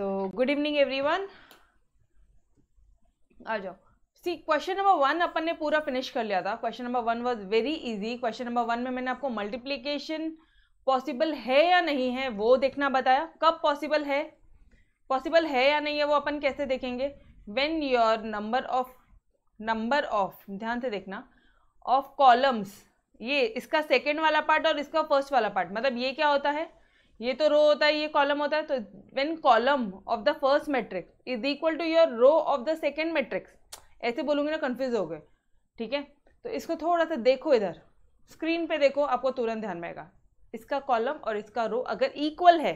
सो good evening everyone आ जाओ see question number one अपन ने पूरा फिनिश कर लिया था question number one was very easy question number one में मैंने आपको मल्टीप्लीकेशन पॉसिबल है या नहीं है वो देखना बताया कब पॉसिबल है पॉसिबल है या नहीं है वो अपन कैसे देखेंगे when your number of number of ध्यान से देखना ऑफ कॉलम्स ये इसका सेकेंड वाला पार्ट और इसका फर्स्ट वाला पार्ट मतलब ये क्या होता है ये तो रो होता है ये कॉलम होता है तो when column of the first matrix is equal to your row of the second matrix ऐसे बोलूंगी ना कन्फ्यूज हो गए ठीक है तो इसको थोड़ा सा देखो इधर स्क्रीन पे देखो आपको तुरंत ध्यान में आएगा इसका कॉलम और इसका रो अगर इक्वल है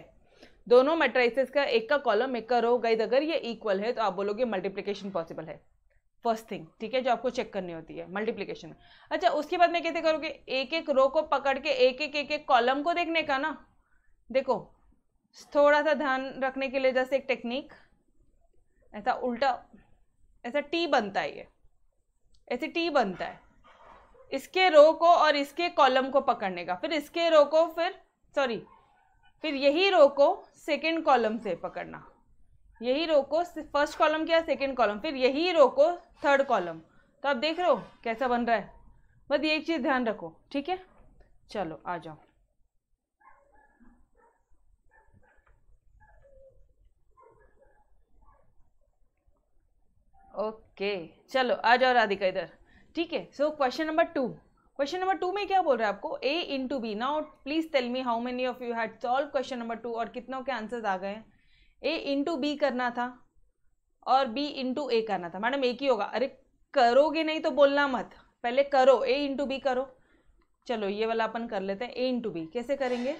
दोनों मेट्राइसिस का एक का कॉलम एक का रो गई अगर ये इक्वल है तो आप बोलोगे मल्टीप्लिकेशन पॉसिबल है फर्स्ट थिंग ठीक है जो आपको चेक करनी होती है मल्टीप्लिकेशन अच्छा उसके बाद में कैसे करोगे एक एक रो को पकड़ के एक एक एक एक कॉलम को देखने का ना देखो थोड़ा सा ध्यान रखने के लिए जैसे एक टेक्निक ऐसा उल्टा ऐसा टी बनता है ये ऐसे टी बनता है इसके रो को और इसके कॉलम को पकड़ने का फिर इसके रो को फिर सॉरी फिर यही रो को सेकेंड कॉलम से पकड़ना यही रो को फर्स्ट कॉलम क्या सेकेंड कॉलम फिर यही रो को थर्ड कॉलम तो आप देख रहे हो कैसा बन रहा है बस ये एक चीज़ ध्यान रखो ठीक है चलो आ जाओ ओके चलो आ जाओ राधिका इधर ठीक है so question number two question number two में क्या बोल रहा है आपको A into B now please tell me how many of you had solve question number two और कितनों के आंसर्स आ गए ए इंटू बी करना था और बी इंटू ए करना था मैडम एक ही होगा अरे करोगे नहीं तो बोलना मत पहले करो ए इंटू बी करो चलो ये वाला अपन कर लेते हैं ए इंटू बी कैसे करेंगे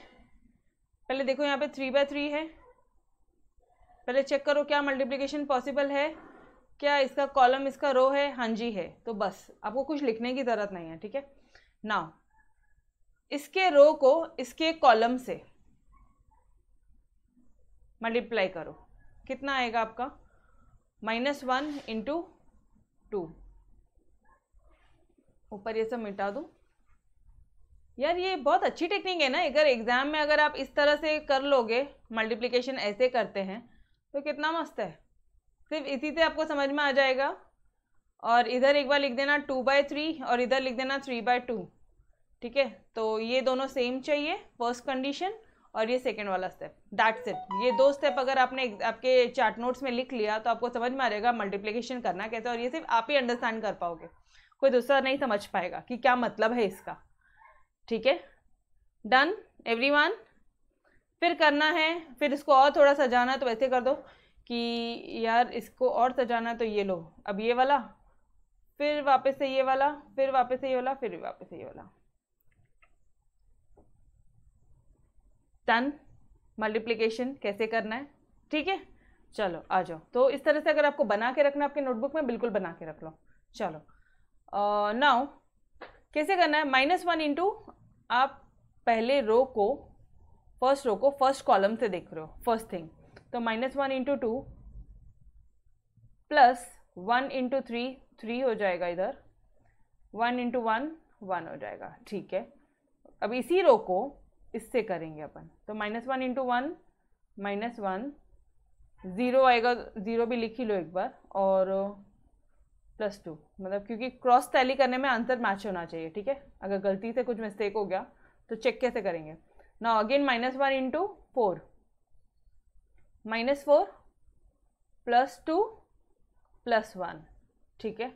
पहले देखो यहाँ पे थ्री बाय थ्री है पहले चेक करो क्या मल्टीप्लीकेशन पॉसिबल है क्या इसका कॉलम इसका रो है हाँ जी है तो बस आपको कुछ लिखने की ज़रूरत नहीं है ठीक है नाउ इसके रो को इसके कॉलम से मल्टीप्लाई करो कितना आएगा आपका माइनस वन इंटू टू ऊपर ये सब मिटा दूँ यार ये बहुत अच्छी टेक्निक है ना अगर एग्ज़ाम में अगर आप इस तरह से कर लोगे मल्टीप्लिकेशन ऐसे करते हैं तो कितना मस्त है सिर्फ इसी से आपको समझ में आ जाएगा और इधर एक बार लिख देना टू बाय थ्री और इधर लिख देना थ्री बाय टू ठीक है तो ये दोनों सेम चाहिए फर्स्ट कंडीशन और ये सेकेंड वाला स्टेप दैट्स इट ये दो स्टेप अगर आपने आपके चार्ट नोट्स में लिख लिया तो आपको समझ में आ जाएगा मल्टीप्लीकेशन करना कैसे और ये सिर्फ आप ही अंडरस्टैंड कर पाओगे कोई दूसरा नहीं समझ पाएगा कि क्या मतलब है इसका ठीक है डन एवरी फिर करना है फिर इसको और थोड़ा सजाना तो वैसे कर दो कि यार इसको और सजाना है तो ये लो अब ये वाला फिर वापस से ये वाला फिर वापस से ये वाला फिर वापस से ये वाला टन मल्टीप्लीकेशन कैसे करना है ठीक है चलो आ जाओ तो इस तरह से अगर आपको बना के रखना है आपके नोटबुक में बिल्कुल बना के रख लो चलो नाउ कैसे करना है माइनस वन इंटू आप पहले रो को फर्स्ट रो को फर्स्ट कॉलम से देख रहे हो फर्स्ट थिंग तो minus one into two plus one into three three हो जाएगा इधर वन इंटू वन वन हो जाएगा ठीक है अब इसी रो को इससे करेंगे अपन तो minus one into one minus one zero आएगा ज़ीरो भी लिख ही लो एक बार और प्लस टू मतलब क्योंकि क्रॉस टैली करने में आंसर मैच होना चाहिए ठीक है अगर गलती से कुछ मिस्टेक हो गया तो चेक कैसे करेंगे ना again minus one into four minus four plus two plus one ठीक है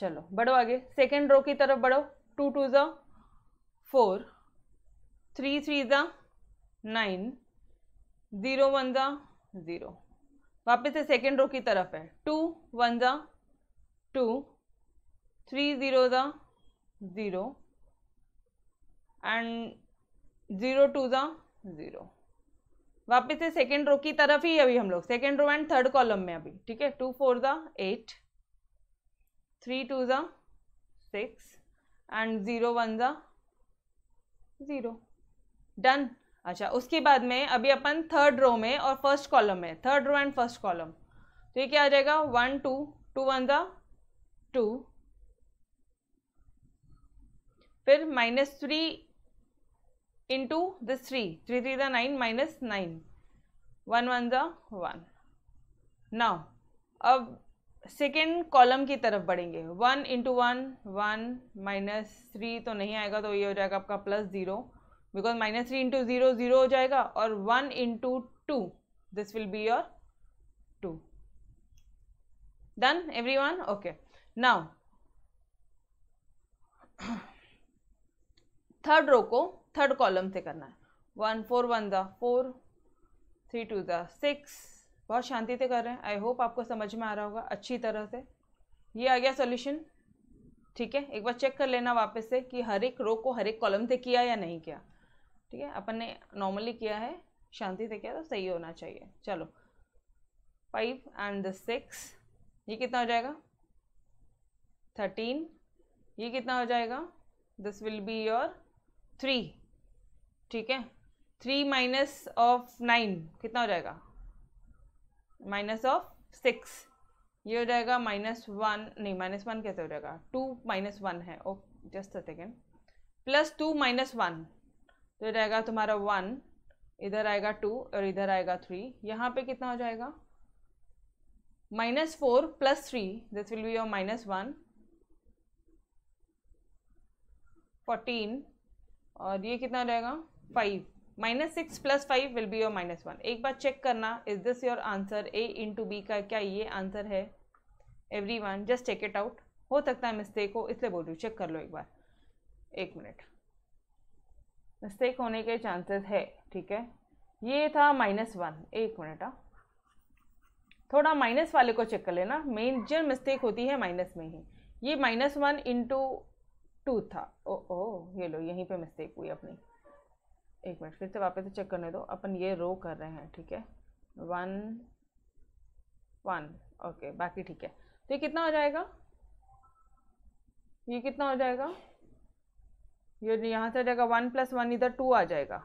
चलो बढ़ो आगे सेकेंड रो की तरफ बढ़ो टू टू ज़ा फोर थ्री थ्री ज़ा नाइन ज़ीरो वन ज़ा ज़ीरो वापस से सेकेंड रो की तरफ है टू वन ज़ा टू थ्री ज़ीरो ज़ा ज़ीरो एंड ज़ीरो टू ज़ा ज़ीरो वापस से सेकेंड रो की तरफ ही अभी हम लोग second row and third column में अभी ठीक है टू फोर ज़ा एट थ्री टू ज़ा सिक्स एंड ज़ीरो वन ज़ा ज़ीरो डन अच्छा उसके बाद में अभी अपन थर्ड रो में और फर्स्ट कॉलम में third row and first column तो ये क्या आ जाएगा वन टू टू वन ज़ा टू फिर minus three into this 3. 3 3 the 9 minus 9. 1 1 the 1. Now, अब सेकेंड कॉलम की तरफ बढ़ेंगे one into one one minus three तो नहीं आएगा तो ये हो जाएगा आपका plus zero because minus three into zero zero हो जाएगा और one into two this will be your two done every everyone okay now third row को थर्ड कॉलम से करना है one four one the four three two the six बहुत शांति से कर रहे हैं आई होप आपको समझ में आ रहा होगा अच्छी तरह से ये आ गया सॉल्यूशन ठीक है एक बार चेक कर लेना वापस से कि हर एक रो को हर एक कॉलम से किया या नहीं किया ठीक है अपन ने नॉर्मली किया है शांति से किया तो सही होना चाहिए चलो फाइव एंड द सिक्स ये कितना हो जाएगा थर्टीन ये कितना हो जाएगा this will be your three ठीक है थ्री माइनस ऑफ नाइन कितना हो जाएगा माइनस ऑफ सिक्स ये हो जाएगा माइनस वन नहीं माइनस वन कैसे हो जाएगा टू माइनस वन है oh just a second plus two minus one तो रहेगा तुम्हारा वन इधर आएगा टू और इधर आएगा थ्री यहाँ पे कितना हो जाएगा minus four plus three this will be your minus one fourteen और ये कितना हो जाएगा five minus six plus five will be your minus one एक बार चेक करना is this your answer A into B का क्या ये आंसर है every everyone just check it out हो सकता है मिस्टेक हो इसलिए बोल रही हूँ चेक कर लो एक बार एक मिनट मिस्टेक होने के चांसेस है ठीक है ये था माइनस वन एक मिनट आ हाँ। थोड़ा माइनस वाले को चेक कर लेना मेन जो मिस्टेक होती है माइनस में ही ये माइनस वन इंटू टू था ओ ओ ये लो यहीं पे मिस्टेक हुई अपनी एक मिनट फिर से वापस से चेक करने दो अपन ये रो कर रहे हैं ठीक है वन वन ओके बाकी ठीक है तो ये कितना हो जाएगा ये कितना हो जाएगा ये यहाँ से आ जाएगा वन प्लस वन इधर टू आ जाएगा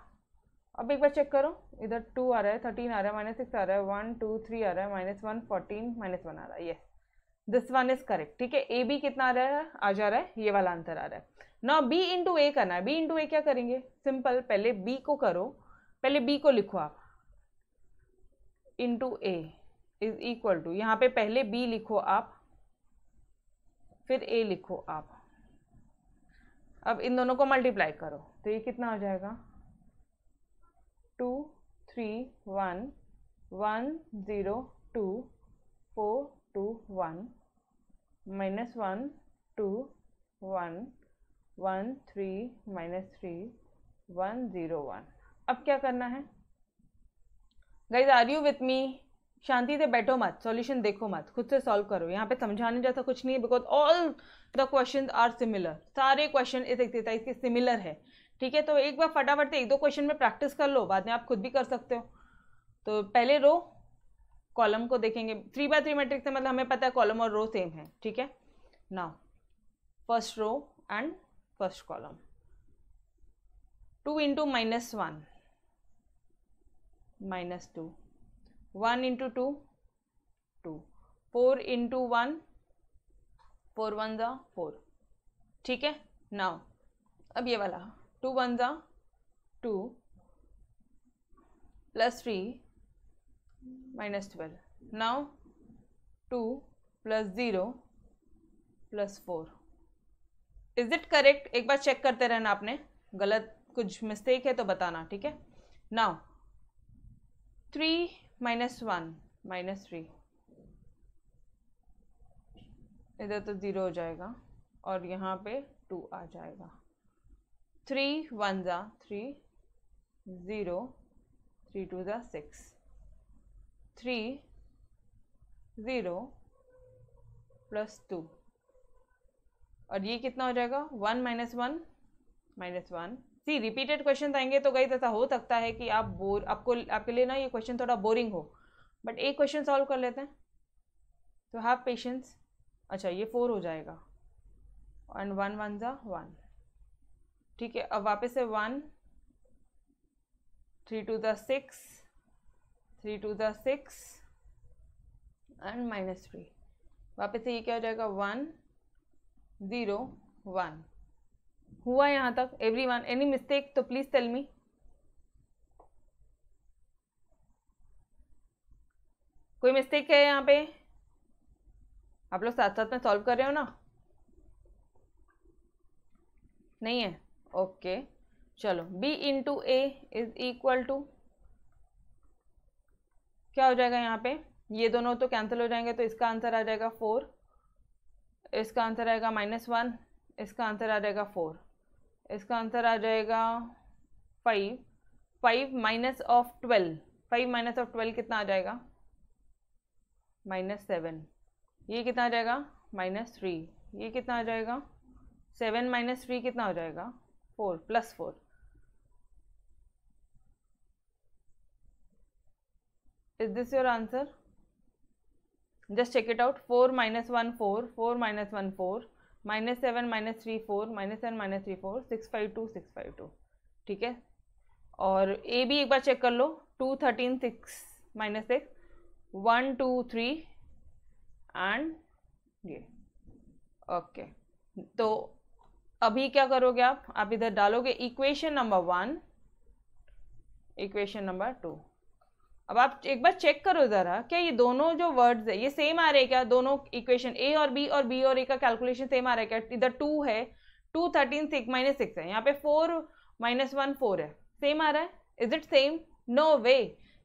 अब एक बार चेक करो इधर टू आ रहा है थर्टीन आ रहा है माइनस सिक्स आ रहा है वन टू थ्री आ रहा है minus one fourteen minus one आ रहा है ये दिस वन इज करेक्ट ठीक है ए बी कितना आ रहा है आ जा रहा है ये वाला आंसर आ रहा है ना बी इंटू ए करना है बी इंटू ए क्या करेंगे सिंपल पहले बी को करो पहले बी को लिखो आप into A is equal to यहाँ पे पहले बी लिखो आप फिर ए लिखो आप अब इन दोनों को मल्टीप्लाई करो तो ये कितना हो जाएगा two three one one zero two four two one minus one two one one three minus three one zero one अब क्या करना है guys are you with me शांति से बैठो मत सॉल्यूशन देखो मत खुद से सॉल्व करो यहाँ पे समझाने जैसा कुछ नहीं है because all the question are similar सारे क्वेश्चन इस एक्सरसाइज के सिमिलर है ठीक है तो एक बार फटाफट से एक दो क्वेश्चन में प्रैक्टिस कर लो बाद में आप खुद भी कर सकते हो तो पहले रो कॉलम को देखेंगे थ्री बाय थ्री मैट्रिक्स से मतलब हमें पता है कॉलम और रो सेम है ठीक है now first row and first column two into minus one minus two one into two two four into one four one ज़ा फोर ठीक है नाउ अब ये वाला टू वन ज़ा two plus three minus twelve now two plus zero plus four is it correct एक बार check करते रहना आपने गलत कुछ मिस्टेक है तो बताना ठीक है now three minus one minus three इधर तो ज़ीरो हो जाएगा और यहाँ पे टू आ जाएगा थ्री वन ज़ा थ्री ज़ीरो थ्री टू ज़ा six three zero plus two और ये कितना हो जाएगा one minus one minus one see repeated question आएंगे तो गई ऐसा हो सकता है कि आप बोर आपको आपके लिए ना ये क्वेश्चन थोड़ा बोरिंग हो बट एक क्वेश्चन सॉल्व कर लेते हैं तो हैव पेशेंस अच्छा ये फोर हो जाएगा एंड वन वन ज़ा वन ठीक है अब वापस से वन थ्री टू दिक्स थ्री टू दिक्स एंड माइनस थ्री वापस से ये क्या हो जाएगा वन ज़ीरो वन हुआ यहाँ तक एवरी वन एनी मिस्टेक तो प्लीज़ टेल मी कोई मिस्टेक है यहाँ पे आप लोग साथ साथ में सॉल्व कर रहे हो ना नहीं है ओके चलो b into A is equal to क्या हो जाएगा यहाँ पे ये दोनों तो कैंसिल हो जाएंगे तो इसका आंसर आ जाएगा फोर इसका आंसर आएगा माइनस वन इसका आंसर आ जाएगा फोर इसका आंसर आ जाएगा five five minus of twelve five minus of twelve कितना आ जाएगा माइनस सेवन ये कितना आ जाएगा माइनस थ्री ये कितना आ जाएगा सेवन माइनस थ्री कितना हो जाएगा four plus four is this your answer just check it out four minus one four four minus one four minus seven minus three four minus seven minus three four six five two six five two ठीक है और A भी एक बार check कर लो two thirteen six minus six one two three and ये okay तो अभी क्या करोगे आप आप इधर डालोगे equation number one equation number two अब आप एक बार चेक करो ज़रा क्या ये दोनों जो वर्ड्स है ये सेम आ रहे हैं क्या दोनों इक्वेशन ए और बी और बी और ए का कैलकुलेशन सेम आ रहा है क्या इधर टू है two thirteen six minus six है यहाँ पे फोर माइनस वन फोर है सेम आ रहा है is it same no way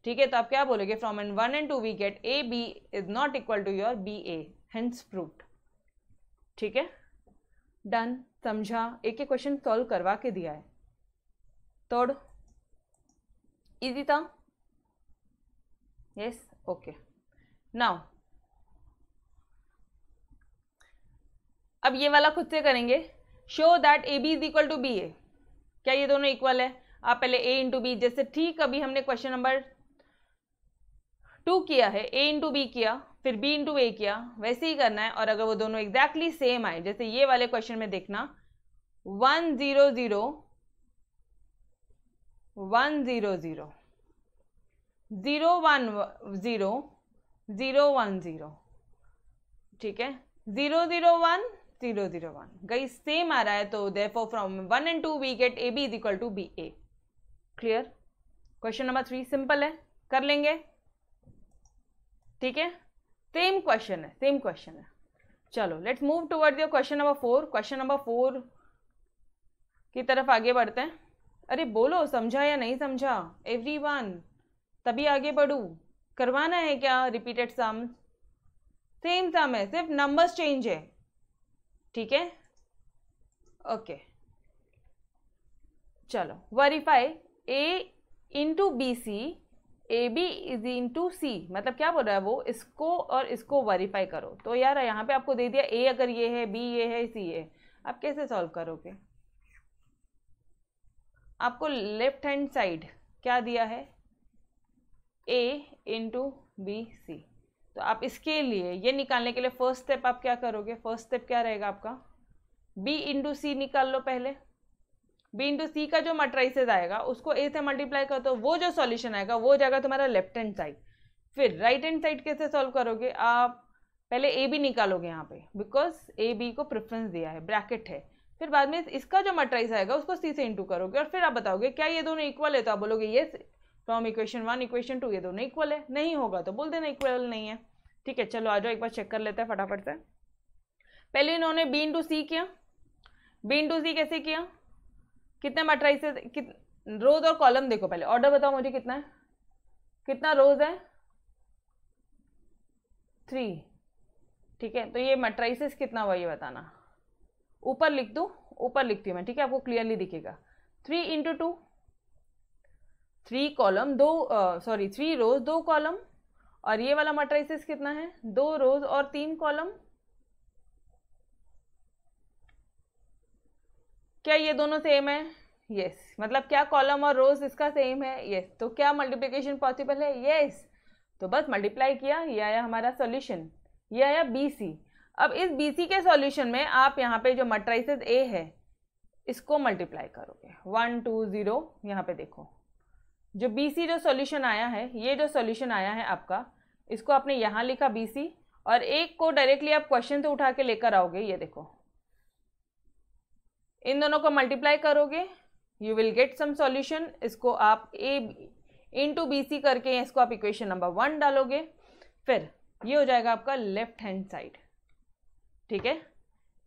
ठीक है तो आप क्या बोलोगे from N one and two we get A B is not equal to your B A hence proof ठीक है डन समझा एक एक क्वेश्चन सॉल्व करवा के दिया है तोड़ इजी था yes okay now अब ये वाला खुद से करेंगे show that A B is equal to B A क्या ये दोनों इक्वल है आप पहले ए इंटू बी जैसे ठीक अभी हमने क्वेश्चन नंबर टू किया है ए इंटू बी किया फिर बी इंटू ए किया वैसे ही करना है और अगर वो दोनों एग्जैक्टली exactly सेम आए जैसे ये वाले क्वेश्चन में देखना one zero zero one zero zero zero one zero zero one zero ठीक है zero zero one zero zero one गई सेम आ रहा है तो therefore from one and two we get A B is equal to B A clear question number three simple है कर लेंगे ठीक है सेम क्वेश्चन है सेम क्वेश्चन है चलो let's move toward your question number four question number four की तरफ आगे बढ़ते हैं अरे बोलो समझा या नहीं समझा एवरी वन तभी आगे बढ़ूँ करवाना है क्या रिपीटेड सम सेम सम है सिर्फ नंबर्स चेंज है ठीक है ओके चलो verify A into B C A B is into C मतलब क्या बोल रहा है वो इसको और इसको वेरीफाई करो तो यार यहाँ पे आपको दे दिया ए अगर ये है बी ये है सी ये है आप कैसे सॉल्व करोगे आपको लेफ्ट हैंड साइड क्या दिया है ए इंटू बी सी तो आप इसके लिए ये निकालने के लिए फर्स्ट स्टेप आप क्या करोगे फर्स्ट स्टेप क्या रहेगा आपका बी इंटू सी निकाल लो पहले बी इंटू सी का जो मटराइसेज आएगा उसको ए से मल्टीप्लाई कर दो तो वो जो सॉल्यूशन आएगा वो जाएगा तुम्हारा लेफ्ट हैंड साइड फिर राइट हैंड साइड कैसे सॉल्व करोगे आप पहले ए बी निकालोगे यहाँ पे बिकॉज ए बी को प्रेफरेंस दिया है ब्रैकेट है फिर बाद में इसका जो मट्राइस आएगा उसको सी से इंटू करोगे और फिर आप बताओगे क्या ये दोनों इक्वल है तो आप बोलोगे येस तो हम इक्वेशन वन इक्वेशन टू ये दोनों इक्वल है नहीं होगा तो बोल देना इक्वल नहीं है ठीक है चलो आ जाओ एक बार चेक कर लेते हैं फटाफट से पहले इन्होंने बी इंटू सी किया बी इंटू सी कैसे किया कितने मटराइज कित रोज और कॉलम देखो पहले ऑर्डर बताओ मुझे कितना है कितना रोज है थ्री ठीक है तो ये मटराइसिस कितना हुआ ये बताना ऊपर लिख दूँ ऊपर लिखती हूँ मैं ठीक है आपको क्लियरली दिखेगा three into two three column दो सॉरी थ्री रोज दो कॉलम और ये वाला मट्राइसिस कितना है दो रोज और तीन कॉलम क्या ये दोनों सेम है यस yes. मतलब क्या कॉलम और रोज इसका सेम है यस yes. तो क्या मल्टीप्लिकेशन पॉसिबल है यस yes. तो बस मल्टीप्लाई किया ये आया हमारा सॉल्यूशन ये आया सी अब इस सी के सॉल्यूशन में आप यहाँ पे जो मट्राइसिस ए है इसको मल्टीप्लाई करोगे वन टू ज़ीरो यहाँ पे देखो जो बी सी जो सॉल्यूशन आया है ये जो सॉल्यूशन आया है आपका इसको आपने यहाँ लिखा बी सी और एक को डायरेक्टली आप क्वेश्चन से तो उठा के लेकर आओगे ये देखो इन दोनों को मल्टीप्लाई करोगे you will get some solution इसको आप ए इन टू बी सी करके इसको आप इक्वेशन नंबर वन डालोगे फिर ये हो जाएगा आपका लेफ्ट हैंड साइड ठीक है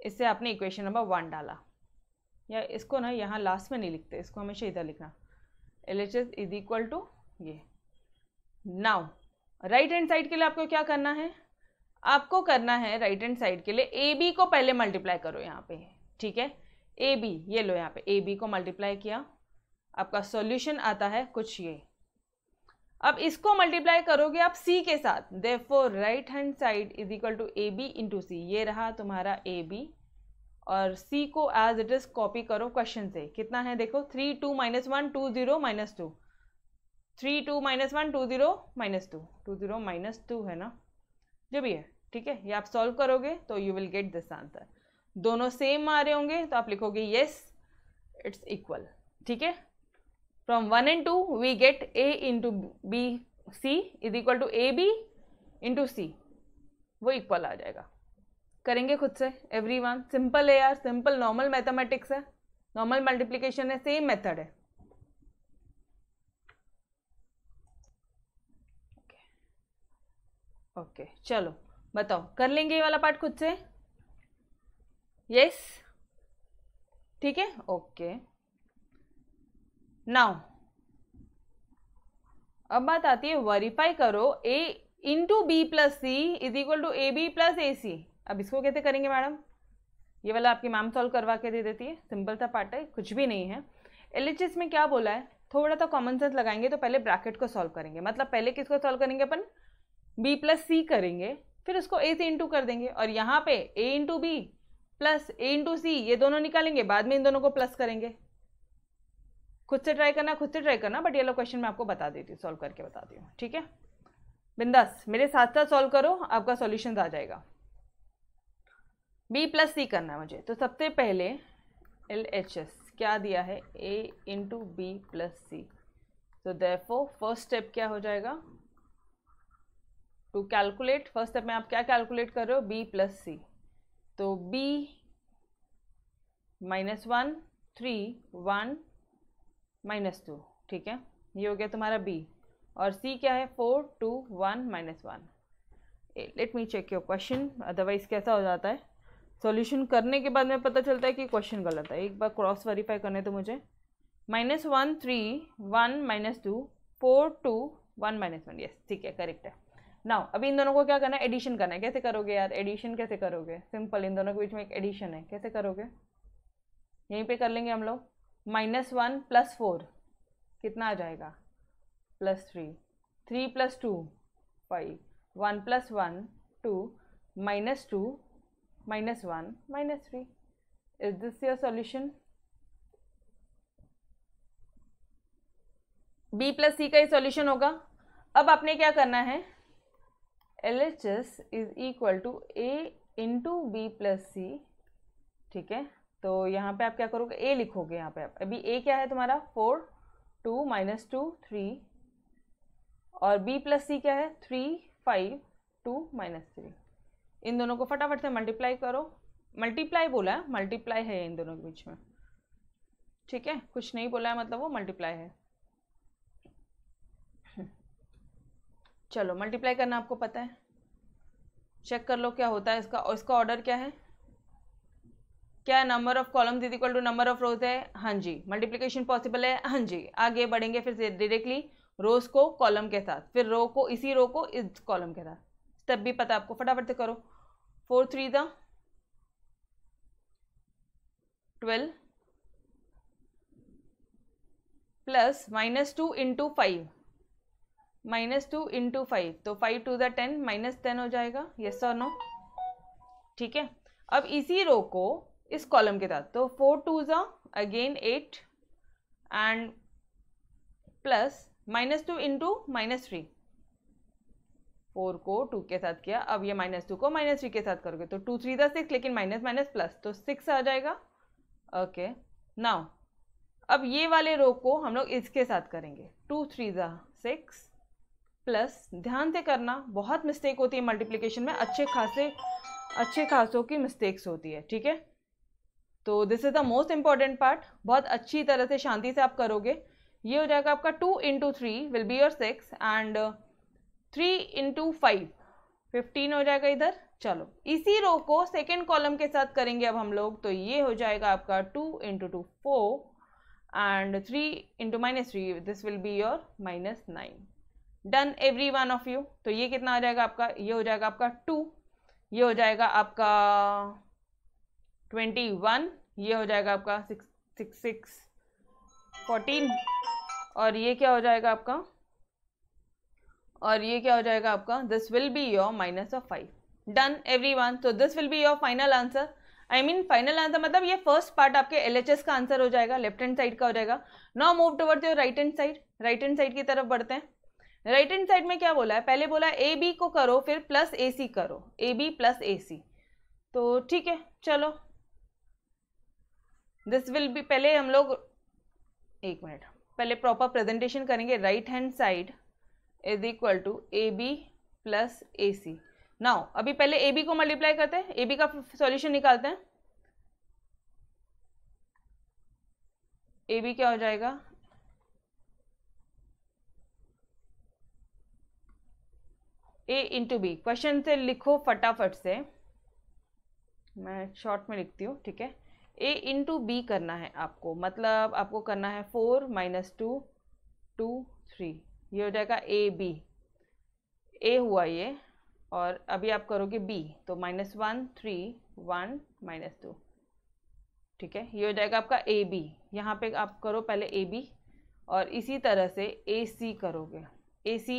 इससे आपने इक्वेशन नंबर वन डाला या इसको ना यहाँ लास्ट में नहीं लिखते इसको हमेशा इधर लिखना L H S is equal to ये नाउ राइट हैंड साइड के लिए आपको क्या करना है आपको करना है राइट हैंड साइड के लिए ए बी को पहले मल्टीप्लाई करो यहाँ पे ठीक है ए बी ये लो यहाँ पे ए बी को मल्टीप्लाई किया आपका सॉल्यूशन आता है कुछ ये अब इसको मल्टीप्लाई करोगे आप सी के साथ therefore right hand side is equal to A B into C ये रहा तुम्हारा ए बी और सी को एज इट इज कॉपी करो क्वेश्चन से कितना है देखो three two minus one two zero minus two three two minus one two zero minus two two zero minus two है ना जो भी है ठीक है ये आप सॉल्व करोगे तो you will get this answer दोनों सेम आ रहे होंगे तो आप लिखोगे येस इट्स इक्वल ठीक है from one and two we get A into B C is equal to A B into C वो इक्वल आ जाएगा करेंगे खुद से एवरी वन सिंपल है यार सिंपल नॉर्मल मैथमेटिक्स है नॉर्मल मल्टीप्लीकेशन है सेम मेथड है ओके okay. okay. चलो बताओ कर लेंगे ये वाला पार्ट खुद से यस ठीक है ओके नाउ अब बात आती है वेरीफाई करो A into B plus C is equal to A B plus A C अब इसको कैसे करेंगे मैडम ये वाला आपकी मैम सॉल्व करवा के दे देती है सिंपल सा पार्ट है कुछ भी नहीं है एल में क्या बोला है थोड़ा सा कॉमन सेंस लगाएंगे तो पहले ब्रैकेट को सॉल्व करेंगे मतलब पहले किसको सॉल्व करेंगे अपन बी प्लस सी करेंगे फिर उसको ए से इंटू कर देंगे और यहाँ पे A into B plus A into C ये दोनों निकालेंगे बाद में इन दोनों को प्लस करेंगे खुद से ट्राई करना खुद से ट्राई करना बट ये लो क्वेश्चन मैं आपको बता देती हूँ सॉल्व करके बताती हूँ ठीक है बिंदास मेरे साथ साथ सॉल्व करो आपका सॉल्यूशन आ जाएगा बी प्लस सी करना है मुझे तो सबसे पहले एल एच एस क्या दिया है A into B plus C तो देफो फर्स्ट स्टेप क्या हो जाएगा टू कैलकुलेट फर्स्ट स्टेप में आप क्या कैलकुलेट कर रहे हो बी प्लस सी तो B minus one three one minus two ठीक है ये हो गया तुम्हारा बी और सी क्या है four two one minus one let me check your question otherwise कैसा हो जाता है सॉल्यूशन करने के बाद में पता चलता है कि क्वेश्चन गलत है एक बार क्रॉस वेरीफाई करने तो मुझे minus one three one minus two four two one minus one yes ठीक है करेक्ट है नाउ अभी इन दोनों को क्या करना है एडिशन करना है कैसे करोगे यार एडिशन कैसे करोगे सिंपल इन दोनों के बीच में एक एडिशन है कैसे करोगे यहीं पे कर लेंगे हम लोग माइनस वन प्लस फोर कितना आ जाएगा plus three three plus two five one plus one two minus two minus one minus three is this your solution b plus C का ही सॉल्यूशन होगा अब आपने क्या करना है L H S is equal to A into B plus C ठीक है तो यहाँ पे आप क्या करोगे ए लिखोगे यहाँ पे आप अभी ए क्या है तुम्हारा four two minus two three और बी प्लस सी क्या है three five two minus three इन दोनों को फटाफट से मल्टीप्लाई करो मल्टीप्लाई बोला है मल्टीप्लाई है इन दोनों के बीच में ठीक है कुछ नहीं बोला है मतलब वो मल्टीप्लाई है चलो मल्टीप्लाई करना आपको पता है चेक कर लो क्या होता है इसका और इसका ऑर्डर क्या है क्या number of column is equal to number of rows है हाँ जी मल्टीप्लीकेशन पॉसिबल है हाँ जी आगे बढ़ेंगे फिर डायरेक्टली रोज को कॉलम के साथ फिर रो को इसी रो को इस कॉलम के साथ स्टेप भी पता आपको फटाफट से करो four three twelve twelve plus minus two into five minus two into five तो five to the ten minus ten हो जाएगा यस और नो ठीक है अब इसी रो को इस कॉलम के साथ तो फोर टू ज़ा again eight and plus minus two into minus three four को टू के साथ किया अब ये माइनस टू को माइनस थ्री के साथ करोगे तो टू थ्री था सिक्स लेकिन माइनस माइनस प्लस तो सिक्स आ जाएगा ओके नाउ अब ये वाले रो को हम लोग इसके साथ करेंगे टू थ्री ज़ा सिक्स प्लस ध्यान से करना बहुत मिस्टेक होती है मल्टीप्लीकेशन में अच्छे खासे अच्छे खासों की मिस्टेक्स होती है ठीक है तो this is the most important part बहुत अच्छी तरह से शांति से आप करोगे ये हो जाएगा आपका two into three will be your six and three into five fifteen हो जाएगा इधर चलो इसी रो को सेकेंड कॉलम के साथ करेंगे अब हम लोग तो ये हो जाएगा आपका two into two four and three into minus three this will be your minus nine done every one of you तो ये कितना हो जाएगा आपका ये हो जाएगा आपका टू ये हो जाएगा आपका ट्वेंटी वन ये हो जाएगा आपका सिक्स सिक्स सिक्स फोर्टीन और ये क्या हो जाएगा आपका और ये क्या हो जाएगा आपका this will be your minus of five done every everyone तो this will be your final answer I mean final answer मतलब ये फर्स्ट पार्ट आपके एल का आंसर हो जाएगा लेफ्ट हैंड साइड का हो जाएगा now move towards your right hand side right hand side की तरफ बढ़ते हैं राइट हैंड साइड में क्या बोला है पहले बोला ए बी को करो फिर प्लस ए सी करो ए बी प्लस ए सी तो ठीक है चलो दिस विल बी पहले हम लोग एक मिनट पहले प्रॉपर प्रेजेंटेशन करेंगे right hand side is equal to A B plus A C now अभी पहले ए बी को मल्टीप्लाई करते हैं ए बी का सॉल्यूशन निकालते हैं ए बी क्या हो जाएगा ए इंटू बी क्वेश्चन से लिखो फटाफट से मैं शॉर्ट में लिखती हूँ ठीक है ए इंटू बी करना है आपको मतलब आपको करना है four minus two two three ये हो जाएगा ए बी ए हुआ ये और अभी आप करोगे बी तो minus one three one minus two ठीक है ये हो जाएगा आपका ए बी यहाँ पे आप करो पहले ए बी और इसी तरह से ए सी करोगे ए सी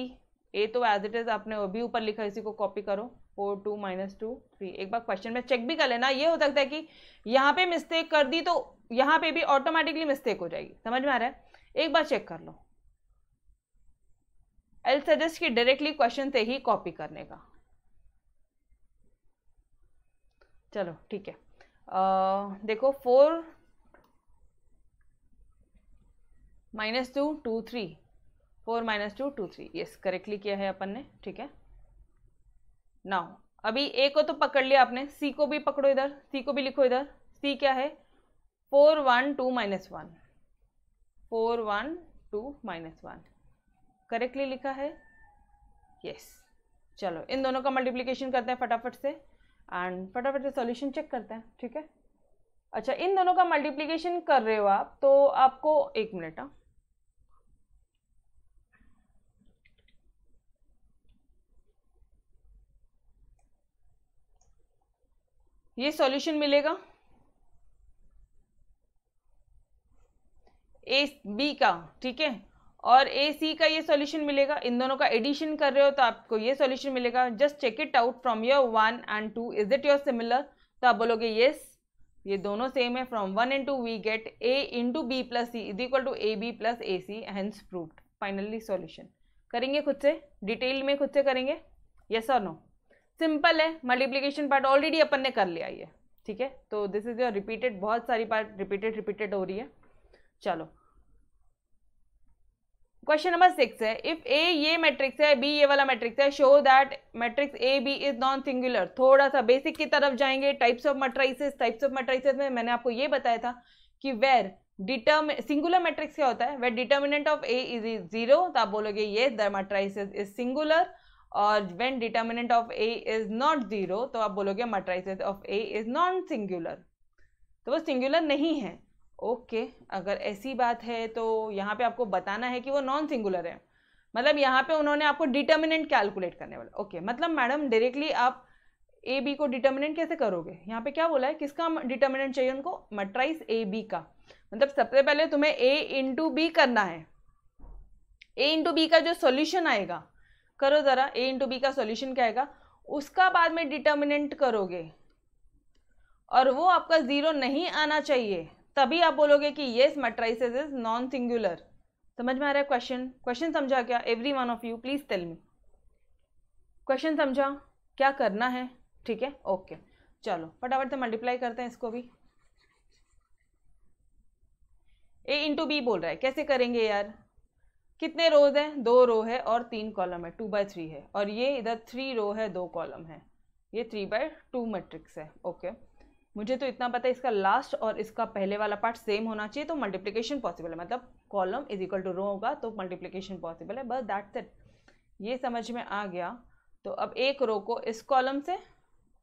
ए तो एज इट इज़ आपने अभी भी ऊपर लिखा इसी को कॉपी करो four two minus two three एक बार क्वेश्चन में चेक भी कर लेना ये हो सकता है कि यहाँ पे मिस्टेक कर दी तो यहाँ पे भी ऑटोमेटिकली मिस्टेक हो जाएगी समझ में आ रहा है एक बार चेक कर लो आई सजेस्ट कि डायरेक्टली क्वेश्चन से ही कॉपी करने का चलो ठीक है देखो four minus two two three four minus two two three yes correctly किया है अपन ने ठीक है नाउ अभी ए को तो पकड़ लिया आपने सी को भी पकड़ो इधर सी को भी लिखो इधर सी क्या है four one two minus one four one two minus one correctly लिखा है यस yes. चलो इन दोनों का मल्टीप्लीकेशन करते हैं फटाफट से एंड फटाफट से सॉल्यूशन चेक करते हैं ठीक है अच्छा इन दोनों का मल्टीप्लीकेशन कर रहे हो आप तो आपको एक मिनट हाँ ये सॉल्यूशन मिलेगा ए बी का ठीक है और ए सी का ये सॉल्यूशन मिलेगा इन दोनों का एडिशन कर रहे हो तो आपको ये सॉल्यूशन मिलेगा just check it out from your one and two is it your similar तो आप बोलोगे येस ये दोनों सेम है from one and two we get A into B plus C is equal to A B plus A C hence proof finally solution करेंगे खुद से detail में खुद से करेंगे यस और नो सिंपल है मल्टीप्लीकेशन पार्ट ऑलरेडी अपन ने कर लिया ये ठीक है तो दिस इज योर रिपीटेड बहुत सारी पार्ट रिपीटेड रिपीटेड हो रही है चलो क्वेश्चन नंबर सिक्स है इफ ए ये मैट्रिक्स है बी ये वाला मैट्रिक्स है show that matrix A B is non singular थोड़ा सा बेसिक की तरफ जाएंगे types of matrices types of matrices में मैंने आपको ये बताया था कि वेर डिटर्म सिंगुलर मैट्रिक्स क्या होता है where determinant of A is is zero तो आप बोलोगे ये द मैट्राइसिस इज सिंगुलर और when determinant of A is not zero तो आप बोलोगे matrices of A is non singular तो वो सिंगुलर नहीं है ओके अगर ऐसी बात है तो यहाँ पे आपको बताना है कि वो नॉन सिंगुलर है मतलब यहाँ पे उन्होंने आपको डिटर्मिनेंट कैलकुलेट करने वाला ओके मतलब मैडम डायरेक्टली आप ए बी को डिटर्मिनेंट कैसे करोगे यहाँ पे क्या बोला है किसका डिटर्मिनेंट चाहिए उनको मट्राइस ए बी का मतलब सबसे पहले तुम्हें ए इंटू बी करना है ए इंटू बी का जो सॉल्यूशन आएगा करो ज़रा ए इंटू बी का सॉल्यूशन क्या आएगा उसका बाद में डिटर्मिनेंट करोगे और वो आपका ज़ीरो नहीं आना चाहिए तभी आप बोलोगे कि yes matrices is non singular समझ में आ रहा है क्वेश्चन क्वेश्चन समझा क्या every one of you please tell me question समझा क्या करना है ठीक है ओके चलो फटाफट से मल्टीप्लाई करते हैं इसको भी ए इंटू बी बोल रहा है कैसे करेंगे यार कितने रोज हैं दो रो है और तीन कॉलम है टू बाय थ्री है और ये इधर थ्री रो है दो कॉलम है ये थ्री बाय टू मैट्रिक्स है ओके okay. मुझे तो इतना पता है इसका लास्ट और इसका पहले वाला पार्ट सेम होना चाहिए तो मल्टीप्लीकेशन पॉसिबल है मतलब column is equal to row होगा तो मल्टीप्लीकेशन पॉसिबल है बस दैट्स इट ये समझ में आ गया तो अब एक रो को इस कॉलम से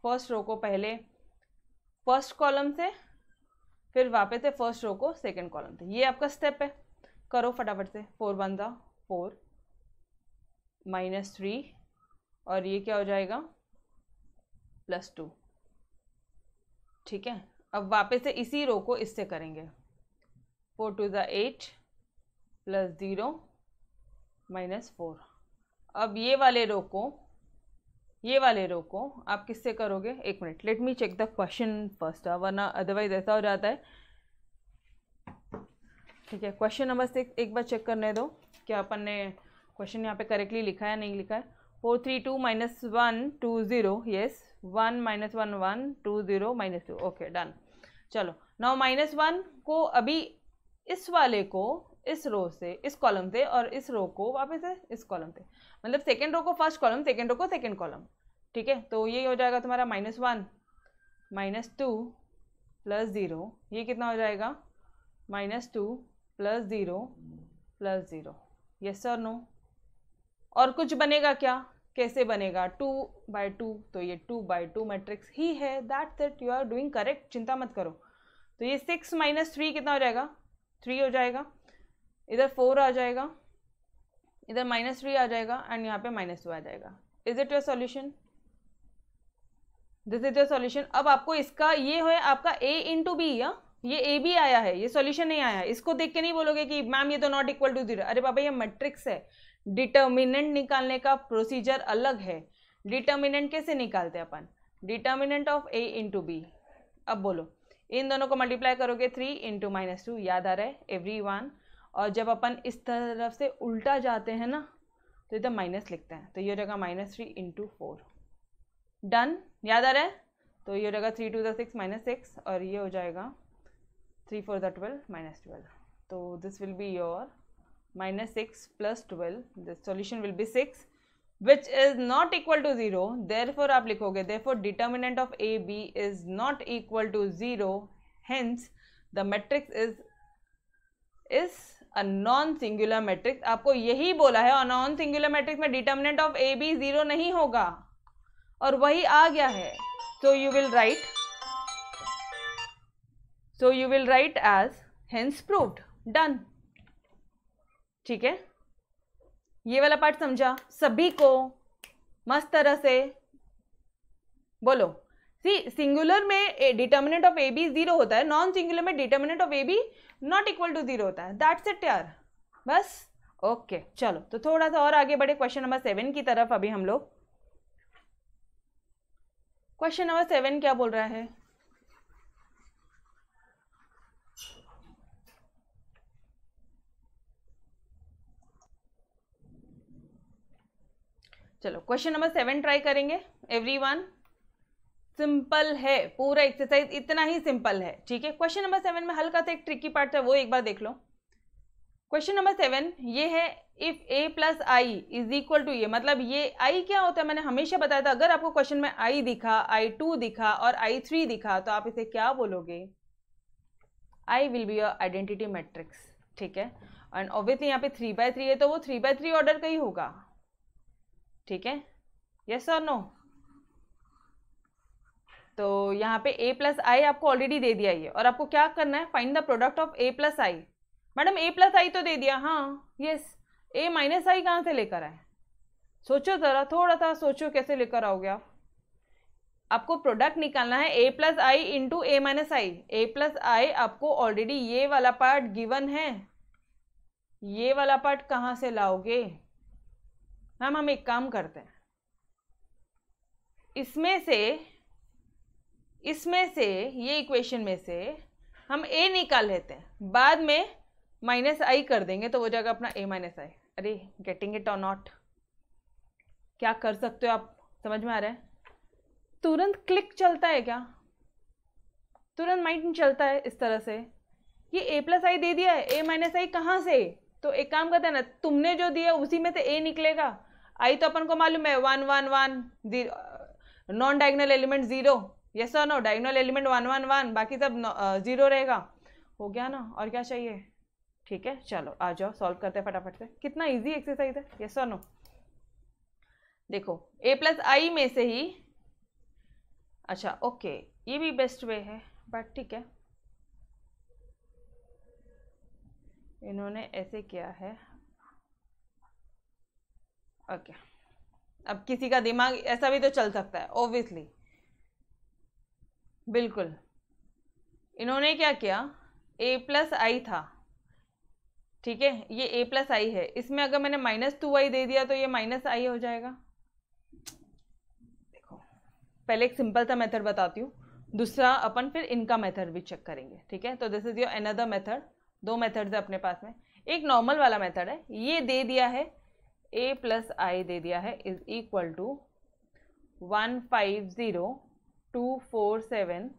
फर्स्ट रो को पहले फर्स्ट कॉलम से फिर वापस से फर्स्ट रो को सेकेंड कॉलम से ये आपका स्टेप है करो फटाफट से फोर वन ज़ा फोर माइनस थ्री और ये क्या हो जाएगा प्लस टू ठीक है अब वापस से इसी रो को इससे करेंगे फोर टू ज़ा eight plus zero minus four अब ये वाले रो को ये वाले रो को आप किससे करोगे एक minute let me check the question first वरना अदरवाइज ऐसा हो जाता है ठीक है क्वेश्चन नंबर सिक्स एक बार चेक करने दो क्या अपन ने क्वेश्चन यहाँ पे करेक्टली लिखा है नहीं लिखा है four three two minus one two zero yes one minus one one two zero minus two okay done चलो नौ माइनस वन को अभी इस वाले को इस रो से इस कॉलम से और इस रो को वापस से इस कॉलम से मतलब सेकेंड रो को फर्स्ट कॉलम सेकेंड रो को सेकेंड कॉलम ठीक है तो ये हो जाएगा तुम्हारा minus one minus two plus zero ये कितना हो जाएगा minus two plus zero plus zero yes और नो और कुछ बनेगा क्या कैसे बनेगा टू बाई टू तो ये टू बाई टू मैट्रिक्स ही है that that you are doing correct चिंता मत करो तो ये सिक्स माइनस थ्री कितना हो जाएगा थ्री हो जाएगा इधर फोर आ जाएगा इधर माइनस थ्री आ जाएगा एंड यहाँ पे माइनस टू आ जाएगा is it your solution this is your solution अब आपको इसका ये है आपका ए इंटू बी या ये ए भी आया है ये सॉल्यूशन नहीं आया इसको देख के नहीं बोलोगे कि मैम ये तो नॉट इक्वल टू जीरो अरे बाबा ये मैट्रिक्स है डिटर्मिनेंट निकालने का प्रोसीजर अलग है डिटर्मिनेंट कैसे निकालते हैं अपन determinant of A into B अब बोलो इन दोनों को मल्टीप्लाई करोगे थ्री इंटू माइनस टू याद आ रहा है एवरी वन और जब अपन इस तरफ से उल्टा जाते हैं ना तो इधर माइनस लिखते हैं तो ये हो जाएगा minus three into four done याद आ रहा है तो ये हो जाएगा three two the six minus six और ये हो जाएगा three four the twelve minus twelve तो this will be your minus 6 plus 12 the solution will be 6 which is not equal to 0 therefore आप लिखोगे therefore determinant of a b is not equal to 0 hence the matrix is is a non singular matrix आपको यही बोला है a non singular matrix में determinant of a b zero नहीं होगा और वही आ गया है so you will write so you will write as hence proved done ठीक है ये वाला पार्ट समझा सभी को मस्त तरह से बोलो सी सिंगुलर में determinant of A B zero होता है नॉन सिंगुलर में determinant of A B not equal to zero होता है दैट्स इट यार बस ओके okay, चलो तो थोड़ा सा और आगे बढ़े क्वेश्चन नंबर सेवन की तरफ अभी हम लोग क्वेश्चन नंबर सेवन क्या बोल रहा है चलो क्वेश्चन नंबर सेवन ट्राई करेंगे एवरी वन सिंपल है पूरा एक्सरसाइज इतना ही सिंपल है ठीक है क्वेश्चन नंबर सेवन में हल्का सा एक ट्रिकी पार्ट था वो एक बार देख लो क्वेश्चन नंबर सेवन ये है if A plus I is equal to ये मतलब ये आई क्या होता है मैंने हमेशा बताया था अगर आपको क्वेश्चन में आई दिखा आई टू दिखा और आई थ्री दिखा तो आप इसे क्या बोलोगे I will be your identity matrix ठीक है एंड ऑब्वियसली यहाँ पे थ्री बाय थ्री है तो वो थ्री बाय थ्री ऑर्डर का ही होगा ठीक है यस और नो तो यहाँ पे ए प्लस आई आपको ऑलरेडी दे दिया ये और आपको क्या करना है find the product of A plus I madam A plus I तो दे दिया हाँ यस ए माइनस आई कहाँ से लेकर आए सोचो ज़रा थोड़ा सा सोचो कैसे लेकर आओगे आप आपको प्रोडक्ट निकालना है A plus I into A minus I A plus I आपको ऑलरेडी ये वाला पार्ट गिवन है ये वाला पार्ट कहाँ से लाओगे मैम हम एक काम करते हैं इसमें से इसमें से ये इक्वेशन में से हम ए निकाल लेते हैं बाद में माइनस आई कर देंगे तो वो जाएगा अपना ए माइनस आई अरे गेटिंग इट और नॉट क्या कर सकते हो आप समझ में आ रहा है तुरंत क्लिक चलता है क्या तुरंत माइंड चलता है इस तरह से ये ए प्लस आई दे दिया है ए माइनस आई कहाँ से तो एक काम करते हैं ना तुमने जो दिया उसी में से ए निकलेगा आई तो अपन को मालूम है one one one non diagonal element zero ये और no diagonal element one one one बाकी सब जीरो uh, रहेगा हो गया ना और क्या चाहिए ठीक है चलो आ जाओ सॉल्व करते हैं फटाफट से कितना इजी एक्सरसाइज है ये और नो देखो ए प्लस आई में से ही अच्छा ओके ये भी बेस्ट वे है बट ठीक है इन्होंने ऐसे किया है ओके अब किसी का दिमाग ऐसा भी तो चल सकता है ओब्वियसली बिल्कुल इन्होंने क्या किया ए प्लस आई था ठीक है ये ए प्लस आई है इसमें अगर मैंने माइनस टू आई दे दिया तो ये माइनस आई हो जाएगा देखो पहले एक सिंपल सा मेथड बताती हूँ दूसरा अपन फिर इनका मेथड भी चेक करेंगे ठीक है तो this is your another method दो मेथड्स है अपने पास में एक नॉर्मल वाला मेथड है ये दे दिया है ए प्लस आई दे दिया है is equal to one five zero two four seven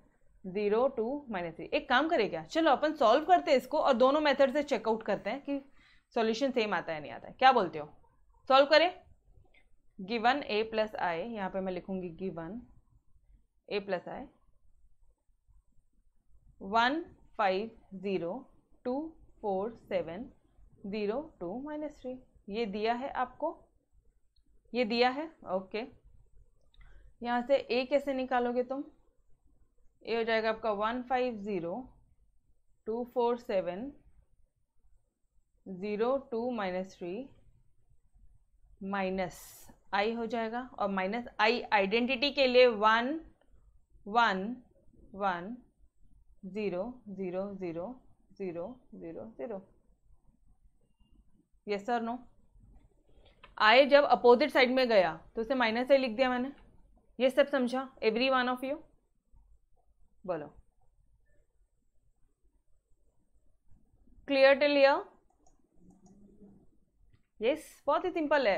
zero two minus three एक काम करें क्या चलो अपन सॉल्व करते हैं इसको और दोनों मेथड से चेकआउट करते हैं कि सॉल्यूशन सेम आता है नहीं आता है क्या बोलते हो सॉल्व करें गिवन ए प्लस आई यहाँ पर मैं लिखूँगी given A plus I one five zero two four seven zero two minus three ये दिया है आपको ये दिया है ओके यहाँ से ए कैसे निकालोगे तुम ये हो जाएगा आपका one five zero two four seven zero two minus three minus I हो जाएगा और माइनस आई आइडेंटिटी के लिए one one one zero zero zero zero zero zero yes sir no I जब अपोजिट साइड में गया तो उसे माइनस ए लिख दिया मैंने ये सब समझा एवरी वन ऑफ यू बोलो क्लियर टिल हियर यस बहुत ही सिंपल है